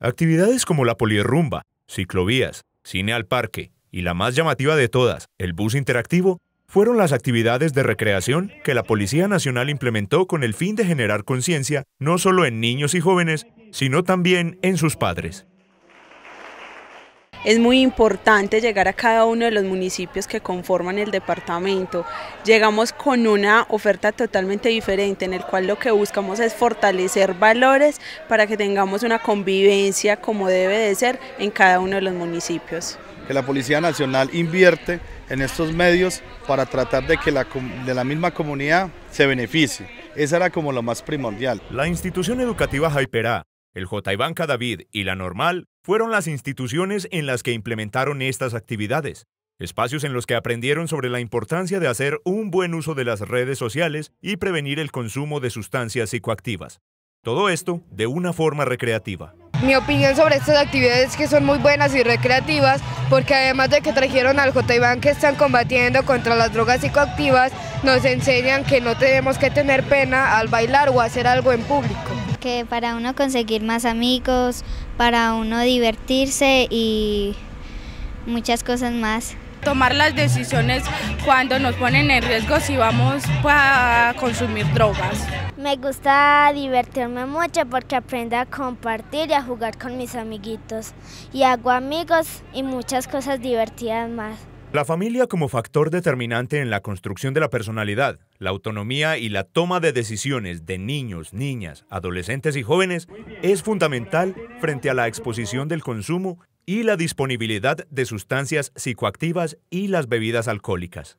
Actividades como la polirrumba, ciclovías, cine al parque y la más llamativa de todas, el bus interactivo, fueron las actividades de recreación que la Policía Nacional implementó con el fin de generar conciencia no solo en niños y jóvenes, sino también en sus padres. Es muy importante llegar a cada uno de los municipios que conforman el departamento. Llegamos con una oferta totalmente diferente en el cual lo que buscamos es fortalecer valores para que tengamos una convivencia como debe de ser en cada uno de los municipios. Que la Policía Nacional invierte en estos medios para tratar de que la, de la misma comunidad se beneficie. Esa era como lo más primordial. La institución educativa Jaiperá, el J. David y la normal fueron las instituciones en las que implementaron estas actividades, espacios en los que aprendieron sobre la importancia de hacer un buen uso de las redes sociales y prevenir el consumo de sustancias psicoactivas. Todo esto de una forma recreativa. Mi opinión sobre estas actividades es que son muy buenas y recreativas porque además de que trajeron al j que están combatiendo contra las drogas psicoactivas, nos enseñan que no tenemos que tener pena al bailar o hacer algo en público que para uno conseguir más amigos, para uno divertirse y muchas cosas más. Tomar las decisiones cuando nos ponen en riesgo si vamos a consumir drogas. Me gusta divertirme mucho porque aprendo a compartir y a jugar con mis amiguitos. Y hago amigos y muchas cosas divertidas más. La familia como factor determinante en la construcción de la personalidad, la autonomía y la toma de decisiones de niños, niñas, adolescentes y jóvenes es fundamental frente a la exposición del consumo y la disponibilidad de sustancias psicoactivas y las bebidas alcohólicas.